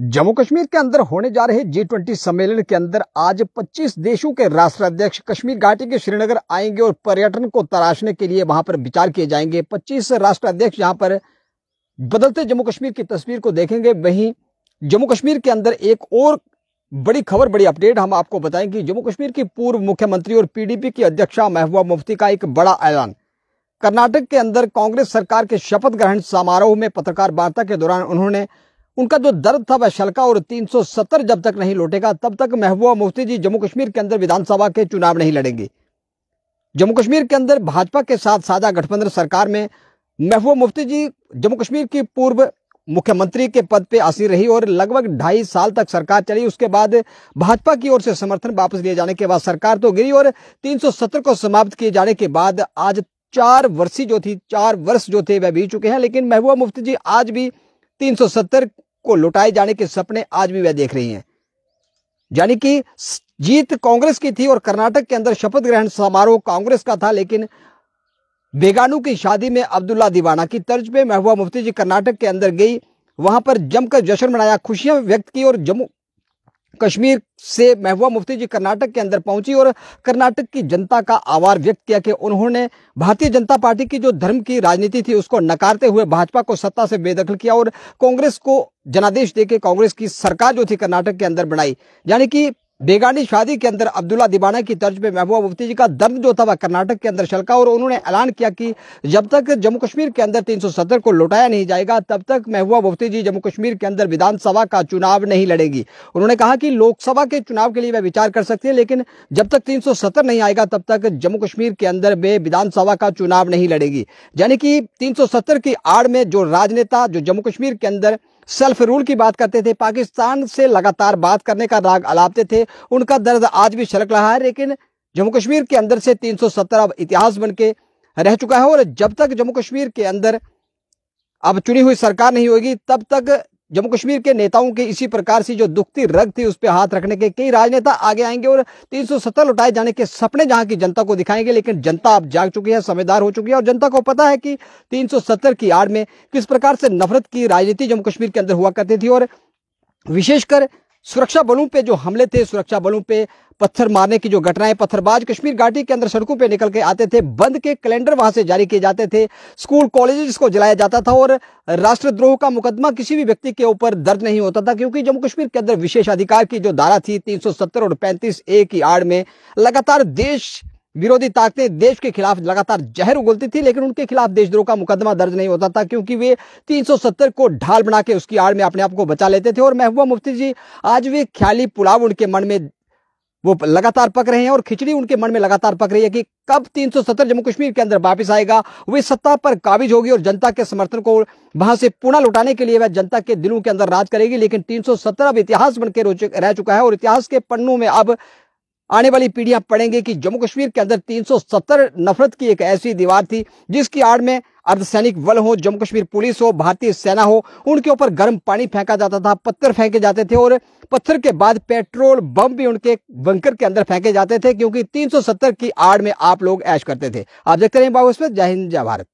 जम्मू कश्मीर के अंदर होने जा रहे जी ट्वेंटी सम्मेलन के अंदर आज 25 देशों के राष्ट्राध्यक्ष कश्मीर घाटी के श्रीनगर आएंगे और पर्यटन को तराशने के लिए वहां पर विचार किए जाएंगे 25 राष्ट्राध्यक्ष यहां पर बदलते जम्मू कश्मीर की तस्वीर को देखेंगे वहीं जम्मू कश्मीर के अंदर एक और बड़ी खबर बड़ी अपडेट हम आपको बताएंगे जम्मू कश्मीर की पूर्व मुख्यमंत्री और पीडीपी की अध्यक्षा महबूबा मुफ्ती का एक बड़ा ऐलान कर्नाटक के अंदर कांग्रेस सरकार के शपथ ग्रहण समारोह में पत्रकार वार्ता के दौरान उन्होंने उनका जो दर्द था वह शलका और 370 जब तक नहीं लौटेगा तब तक महबूबा मुफ्ती जी जम्मू कश्मीर के अंदर विधानसभा के चुनाव नहीं लड़ेंगे जम्मू कश्मीर के अंदर भाजपा के साथ साझा गठबंधन सरकार में महबूबा मुफ्ती जी जम्मू कश्मीर की पूर्व मुख्यमंत्री के पद पे आसीन रही और लगभग ढाई साल तक सरकार चली उसके बाद भाजपा की ओर से समर्थन वापस लिए जाने के बाद सरकार तो गिरी और 370 को समाप्त किए जाने के बाद आज चार वर्षीय जो थी चार वर्ष जो थे वह बीत चुके हैं लेकिन महबूबा मुफ्ती जी आज भी 370 को लुटाए जाने के सपने आज भी वह देख रही हैं यानी कि जीत कांग्रेस की थी और कर्नाटक के अंदर शपथ ग्रहण समारोह कांग्रेस का था लेकिन बेगानू की शादी में अब्दुल्ला दीवाना की तर्ज पे महबूबा मुफ्ती जी कर्नाटक के अंदर गई वहां पर जमकर जश्न मनाया खुशियां व्यक्त की और जम्मू कश्मीर से महबूबा मुफ्ती जी कर्नाटक के अंदर पहुंची और कर्नाटक की जनता का आभार व्यक्त किया कि उन्होंने भारतीय जनता पार्टी की जो धर्म की राजनीति थी उसको नकारते हुए भाजपा को सत्ता से बेदखल किया और कांग्रेस को जनादेश देके कांग्रेस की सरकार जो थी कर्नाटक के अंदर बनाई यानी कि बेगानी शादी के अंदर अब्दुल्ला दीवाना की तर्ज में महबूबा मुफ्ती जी का दर्द जो था वह कर्नाटक के अंदर छलका और उन्होंने ऐलान किया कि जब तक जम्मू कश्मीर के अंदर 370 को लौटाया नहीं जाएगा तब तक महबूबा मुफ्ती जी जम्मू कश्मीर के अंदर विधानसभा का चुनाव नहीं लड़ेंगी उन्होंने कहा कि लोकसभा के चुनाव के लिए वह विचार कर सकती है लेकिन जब तक तीन नहीं आएगा तब तक जम्मू कश्मीर के अंदर वे विधानसभा का चुनाव नहीं लड़ेगी यानी कि तीन की आड़ में जो राजनेता जो जम्मू कश्मीर के अंदर सेल्फ रूल की बात करते थे पाकिस्तान से लगातार बात करने का राग अलापते थे उनका दर्द आज भी छलक रहा है लेकिन जम्मू कश्मीर के अंदर से 317 अब इतिहास बन के रह चुका है और जब तक जम्मू कश्मीर के अंदर अब चुनी हुई सरकार नहीं होगी तब तक जम्मू कश्मीर के नेताओं के इसी प्रकार से जो दुखती रग थी उस पर हाथ रखने के कई राजनेता आगे आएंगे और तीन सौ लुटाए जाने के सपने जहां की जनता को दिखाएंगे लेकिन जनता अब जाग चुकी है समझदार हो चुकी है और जनता को पता है कि तीन की आड़ में किस प्रकार से नफरत की राजनीति जम्मू कश्मीर के अंदर हुआ करती थी और विशेषकर सुरक्षा बलों पे जो हमले थे सुरक्षा बलों पे पत्थर मारने की जो घटनाएं पत्थरबाज कश्मीर घाटी के अंदर सड़कों पे निकल के आते थे बंद के कैलेंडर वहां से जारी किए जाते थे स्कूल कॉलेजेस को जलाया जाता था और राष्ट्रद्रोह का मुकदमा किसी भी व्यक्ति के ऊपर दर्ज नहीं होता था क्योंकि जम्मू कश्मीर के अंदर विशेष अधिकार की जो धारा थी तीन और पैंतीस ए की आड़ में लगातार देश विरोधी ताकतें देश के खिलाफ लगातार जहर उगलती थी लेकिन उनके खिलाफ देशद्रोह का मुकदमा दर्ज नहीं होता था क्योंकि वे 370 को ढाल बना के उसकी आड़ में अपने आप को बचा लेते थे और महबूबा मुफ्ती जी आज भी ख्याली पुलाव उनके मन में वो लगातार पक रहे हैं और खिचड़ी उनके मन में लगातार पक रही है कि कब 370 जम्मू कश्मीर के अंदर वापस आएगा वे सत्ता पर काबिज होगी और जनता के समर्थन को वहां से पुनः लुटाने के लिए वह जनता के दिलों के अंदर राज करेगी लेकिन 370 अब इतिहास बनकर रह चुका है और इतिहास के पन्नों में अब आने वाली पीढ़ियां पढ़ेंगे कि जम्मू कश्मीर के अंदर 370 नफरत की एक ऐसी दीवार थी जिसकी आड़ में अर्धसैनिक बल हो जम्मू कश्मीर पुलिस हो भारतीय सेना हो उनके ऊपर गर्म पानी फेंका जाता था पत्थर फेंके जाते थे और पत्थर के बाद पेट्रोल बम भी उनके बंकर के अंदर फेंके जाते थे क्योंकि 370 की आड़ में आप लोग ऐश करते थे आप देखते रहे बाबू इसमें जय हिंद जय भारत